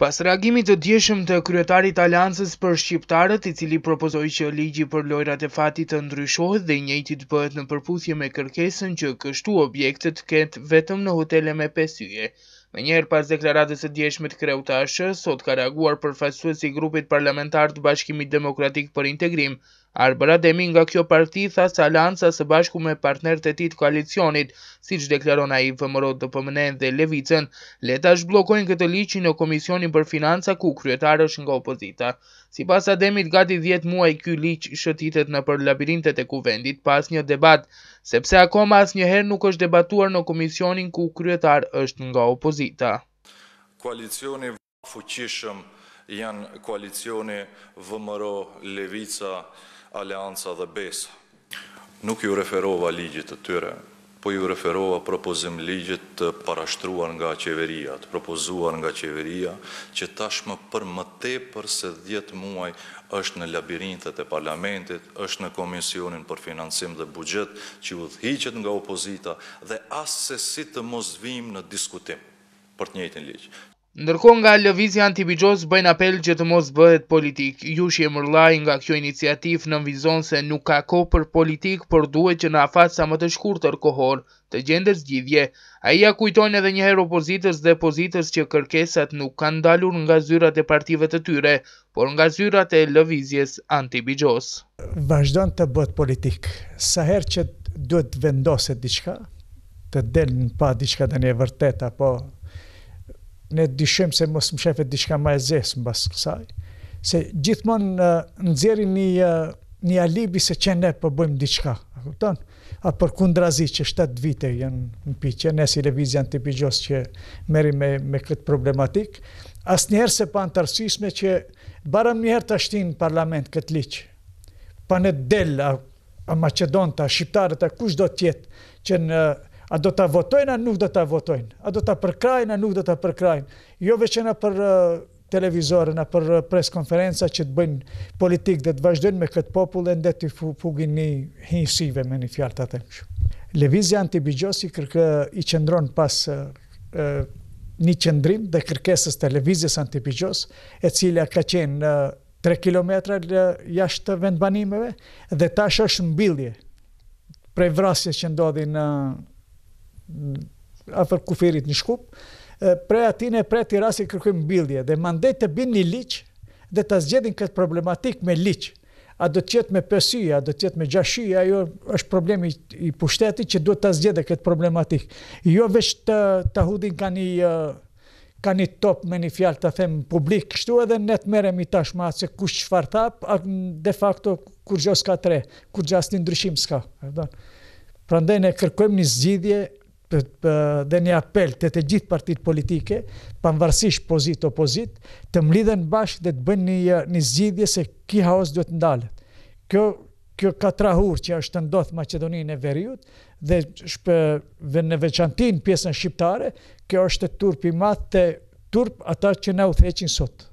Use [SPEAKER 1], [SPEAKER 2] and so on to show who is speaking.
[SPEAKER 1] Pas reagimit të djeshëm të kryetarit aliansës për shqiptarët, i cili propozoi që ligji për lojrat e fatit të ndryshohet dhe i të bëhet në përputhje me kërkesën që kështu objektet këtë vetëm në hotele me pesyje. Me njerë pas deklaratës të djeshme të sot ka reaguar për fasuesi grupit parlamentar të bashkimit demokratik për integrim, Arbëra Demi nga kjo parti tha se alansa së bashku me partner të ti të koalicionit, si që a i vëmërot të pëmënen dhe levicën, leta shblokojnë këtë liqin në Komisionin për Financa ku kryetar është nga opozita. Si pas Ademit gati 10 muaj kjo liq shëtitet në për labirintet e kuvendit pas një debat, sepse akoma as njëherë nuk është debatuar në Komisionin ku kryetarë është nga opozita.
[SPEAKER 2] Koalicioni fuqishëm janë koalicioni vëmëro levicën, alianca dhe besa. Nuk ju referova ligjit të tyre, po ju referova propozim ligjit të parashtruar nga qeveria, të propozuar nga qeveria, që tashmë për më te për se djetë muaj është në labirintet e parlamentit, është në komisionin për financim dhe bugjet, që u dhqiqet nga opozita dhe asë se si të mos vim në diskutim për të njëjtën ligjit.
[SPEAKER 1] Ndërkohë nga Lëvizja Antibijos bën apel që të mos bëhet politik. Yushi mërlaj nga kjo iniciativë në vizon se nuk ka kohë për politik, por duhet që në afat sa më të shkurtër kohor të gjendet zgjidhje. Ai ja kujton edhe njëherë opozitës dhe pozitës që kërkesat nuk kanë dalur nga zyrat e partive të tyre, por nga zyrat e Lëvizjes Antibijos.
[SPEAKER 3] Vazhdon të bëhet politik. Sa herë që duhet vendoset diçka, të del pa diçka tani një vërtet apo ne dyshim se mos më shefet diçka ma e zesë në basë kësaj, se gjithmonë në nëzirin një, një alibi se që ne përbëjmë po diçka, a kuptonë? a për kundrazi që 7 vite janë në piqe, ne si levizja në tipijos që meri me, me këtë problematik, asë njerë se pa në tërësysme që barëm njerë të ashtin në parlament këtë liqë, pa në del, a, a Macedon, Shqiptarët, a kush do tjetë që në A do të votojnë, a nuk do të votojnë. A do të përkrajnë, a nuk do të përkrajnë. Jo veçena për uh, televizorën, a për uh, pres konferenca që të bëjnë politikë dhe të vazhdojnë me këtë popullë e ndetë të fugin një hinsive me një fjartë atë. Levizja antibijos i kërkë i qëndronë pas uh, një qëndrim dhe kërkesës të levizjes antibijos e cilja ka qenë 3 kilometra jashtë të vendbanimeve dhe tash është mbilje prej vrasjes që ndodhi në afër kuferit në Shkup, pra aty ne pra ti rasti kërkojmë bildje, dhe mandej të bin një liç dhe ta zgjedin këtë problematik me liç. A do të jetë me pesë, a do të jetë me gjashtë ajo është problemi i pushtetit që duhet ta zgjedhë këtë problematik. Jo vetë të të hudin kanë një kanë një top me një fjalë të them publik, kështu edhe ne të merremi i tashma se kush çfarë tha, de facto kur gjos ka tre, kur gjasni ndryshim s'ka, Prandaj ne kërkojmë një zgjidhje dhe një apel të të gjithë partit politike, panvarsish pozit opozit, të mlidhen bashkë dhe të bënë një, zgjidhje se ki haos duhet të ndalët. Kjo, kjo katra hur që është të ndodhë Macedoninë e Veriut, dhe shpe, në veçantin pjesën shqiptare, kjo është të turpi matë të turp ata që ne u theqin sotë.